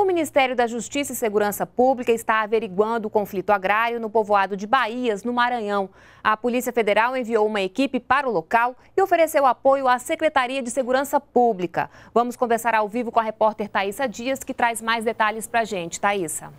O Ministério da Justiça e Segurança Pública está averiguando o conflito agrário no povoado de Baías, no Maranhão. A Polícia Federal enviou uma equipe para o local e ofereceu apoio à Secretaria de Segurança Pública. Vamos conversar ao vivo com a repórter Thaisa Dias, que traz mais detalhes para a gente. Thaisa.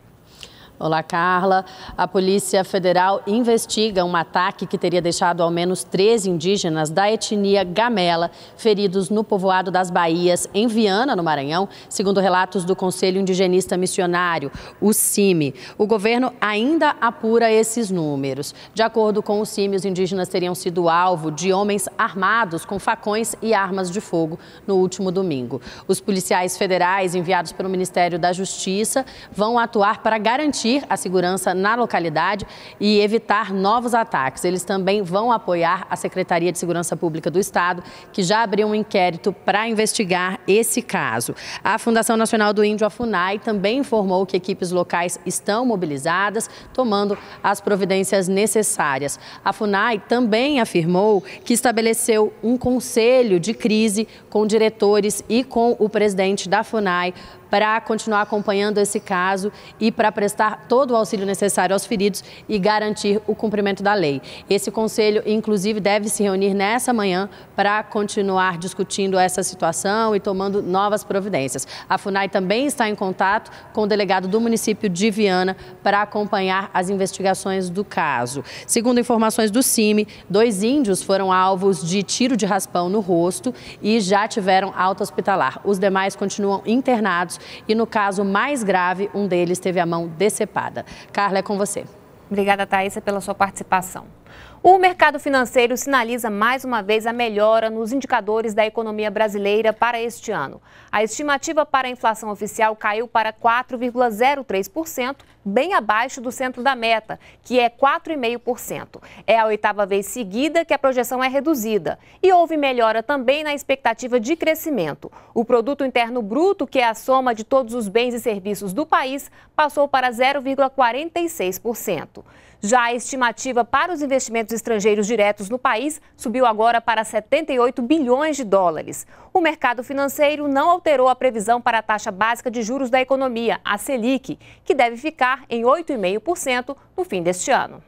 Olá, Carla. A Polícia Federal investiga um ataque que teria deixado ao menos três indígenas da etnia Gamela feridos no povoado das Bahias, em Viana, no Maranhão, segundo relatos do Conselho Indigenista Missionário, o CIMI. O governo ainda apura esses números. De acordo com o CIMI, os indígenas teriam sido alvo de homens armados com facões e armas de fogo no último domingo. Os policiais federais enviados pelo Ministério da Justiça vão atuar para garantir garantir a segurança na localidade e evitar novos ataques. Eles também vão apoiar a Secretaria de Segurança Pública do Estado, que já abriu um inquérito para investigar esse caso. A Fundação Nacional do Índio, a FUNAI, também informou que equipes locais estão mobilizadas, tomando as providências necessárias. A FUNAI também afirmou que estabeleceu um conselho de crise com diretores e com o presidente da FUNAI para continuar acompanhando esse caso e para prestar todo o auxílio necessário aos feridos e garantir o cumprimento da lei. Esse conselho, inclusive, deve se reunir nessa manhã para continuar discutindo essa situação e tomando novas providências. A FUNAI também está em contato com o delegado do município de Viana para acompanhar as investigações do caso. Segundo informações do CIMI, dois índios foram alvos de tiro de raspão no rosto e já tiveram alta hospitalar. Os demais continuam internados e, no caso mais grave, um deles teve a mão decepada antecipada. Carla, é com você. Obrigada, Thaisa, pela sua participação. O mercado financeiro sinaliza mais uma vez a melhora nos indicadores da economia brasileira para este ano. A estimativa para a inflação oficial caiu para 4,03%, bem abaixo do centro da meta, que é 4,5%. É a oitava vez seguida que a projeção é reduzida. E houve melhora também na expectativa de crescimento. O produto interno bruto, que é a soma de todos os bens e serviços do país, passou para 0,46%. Já a estimativa para os investimentos estrangeiros diretos no país subiu agora para 78 bilhões de dólares. O mercado financeiro não alterou a previsão para a taxa básica de juros da economia, a Selic, que deve ficar em 8,5% no fim deste ano.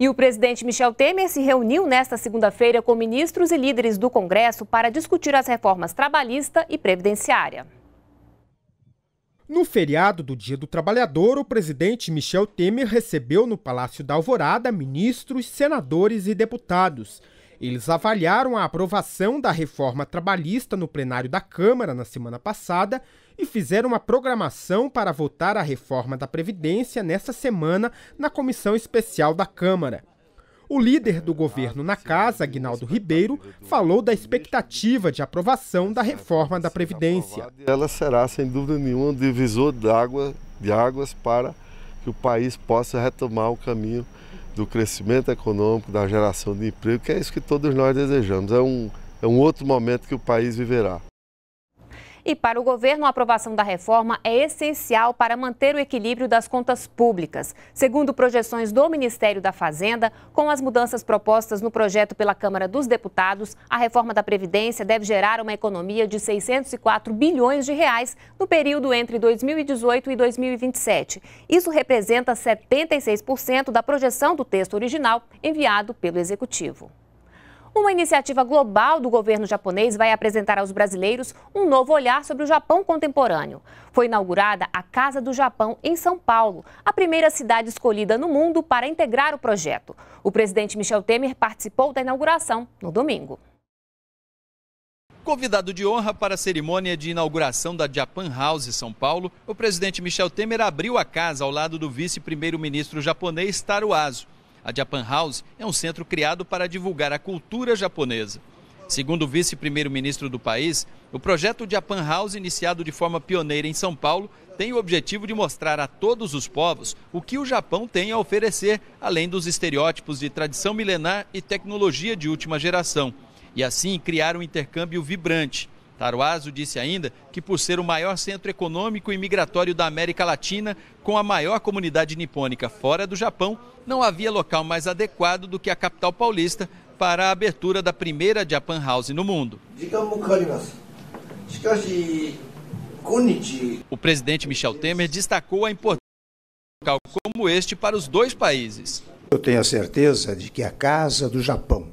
E o presidente Michel Temer se reuniu nesta segunda-feira com ministros e líderes do Congresso para discutir as reformas trabalhista e previdenciária. No feriado do Dia do Trabalhador, o presidente Michel Temer recebeu no Palácio da Alvorada ministros, senadores e deputados. Eles avaliaram a aprovação da reforma trabalhista no plenário da Câmara na semana passada e fizeram uma programação para votar a reforma da Previdência nesta semana na Comissão Especial da Câmara. O líder do governo na casa, Agnaldo Ribeiro, falou da expectativa de aprovação da reforma da Previdência. Ela será, sem dúvida nenhuma, um divisor de, água, de águas para que o país possa retomar o caminho do crescimento econômico, da geração de emprego, que é isso que todos nós desejamos. É um, é um outro momento que o país viverá. E para o governo, a aprovação da reforma é essencial para manter o equilíbrio das contas públicas. Segundo projeções do Ministério da Fazenda, com as mudanças propostas no projeto pela Câmara dos Deputados, a reforma da Previdência deve gerar uma economia de 604 bilhões de reais no período entre 2018 e 2027. Isso representa 76% da projeção do texto original enviado pelo Executivo. Uma iniciativa global do governo japonês vai apresentar aos brasileiros um novo olhar sobre o Japão contemporâneo. Foi inaugurada a Casa do Japão em São Paulo, a primeira cidade escolhida no mundo para integrar o projeto. O presidente Michel Temer participou da inauguração no domingo. Convidado de honra para a cerimônia de inauguração da Japan House São Paulo, o presidente Michel Temer abriu a casa ao lado do vice-primeiro-ministro japonês Taro Aso. A Japan House é um centro criado para divulgar a cultura japonesa. Segundo o vice-primeiro-ministro do país, o projeto Japan House, iniciado de forma pioneira em São Paulo, tem o objetivo de mostrar a todos os povos o que o Japão tem a oferecer, além dos estereótipos de tradição milenar e tecnologia de última geração, e assim criar um intercâmbio vibrante. Taruazo disse ainda que, por ser o maior centro econômico e migratório da América Latina, com a maior comunidade nipônica fora do Japão, não havia local mais adequado do que a capital paulista para a abertura da primeira Japan House no mundo. Assim. O presidente Michel Temer destacou a importância de um local como este para os dois países. Eu tenho a certeza de que a Casa do Japão,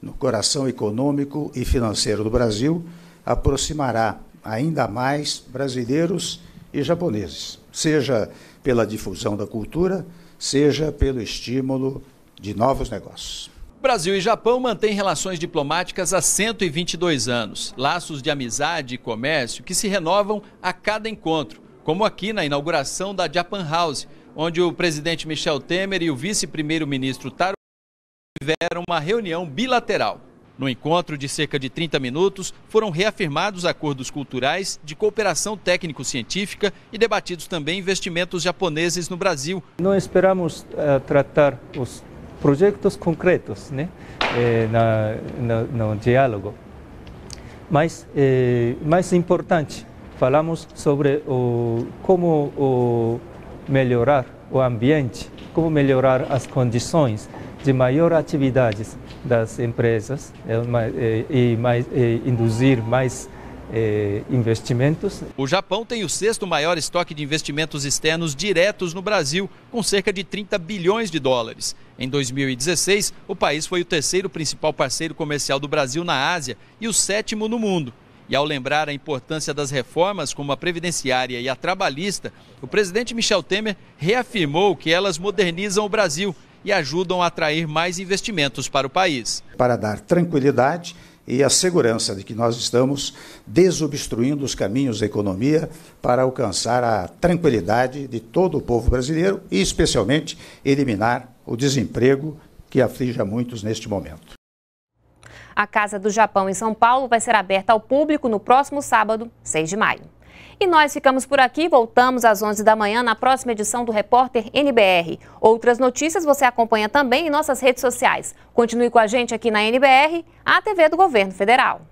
no coração econômico e financeiro do Brasil, aproximará ainda mais brasileiros e japoneses, seja pela difusão da cultura, seja pelo estímulo de novos negócios. Brasil e Japão mantêm relações diplomáticas há 122 anos, laços de amizade e comércio que se renovam a cada encontro, como aqui na inauguração da Japan House, onde o presidente Michel Temer e o vice-primeiro-ministro Taro tiveram uma reunião bilateral. No encontro de cerca de 30 minutos, foram reafirmados acordos culturais de cooperação técnico-científica e debatidos também investimentos japoneses no Brasil. Não esperamos uh, tratar os projetos concretos né, eh, na, no, no, diálogo, mas eh, mais importante, falamos sobre o, como o melhorar o ambiente, como melhorar as condições de maior atividade das empresas é é, e, e é, induzir mais investimentos. O Japão tem o sexto maior estoque de investimentos externos diretos no Brasil, com cerca de 30 bilhões de dólares. Em 2016, o país foi o terceiro principal parceiro comercial do Brasil na Ásia e o sétimo no mundo. E ao lembrar a importância das reformas, como a previdenciária e a trabalhista, o presidente Michel Temer reafirmou que elas modernizam o Brasil e ajudam a atrair mais investimentos para o país. Para dar tranquilidade e a segurança de que nós estamos desobstruindo os caminhos da economia para alcançar a tranquilidade de todo o povo brasileiro e, especialmente, eliminar o desemprego que aflige a muitos neste momento. A Casa do Japão em São Paulo vai ser aberta ao público no próximo sábado, 6 de maio. E nós ficamos por aqui, voltamos às 11 da manhã na próxima edição do Repórter NBR. Outras notícias você acompanha também em nossas redes sociais. Continue com a gente aqui na NBR, a TV do Governo Federal.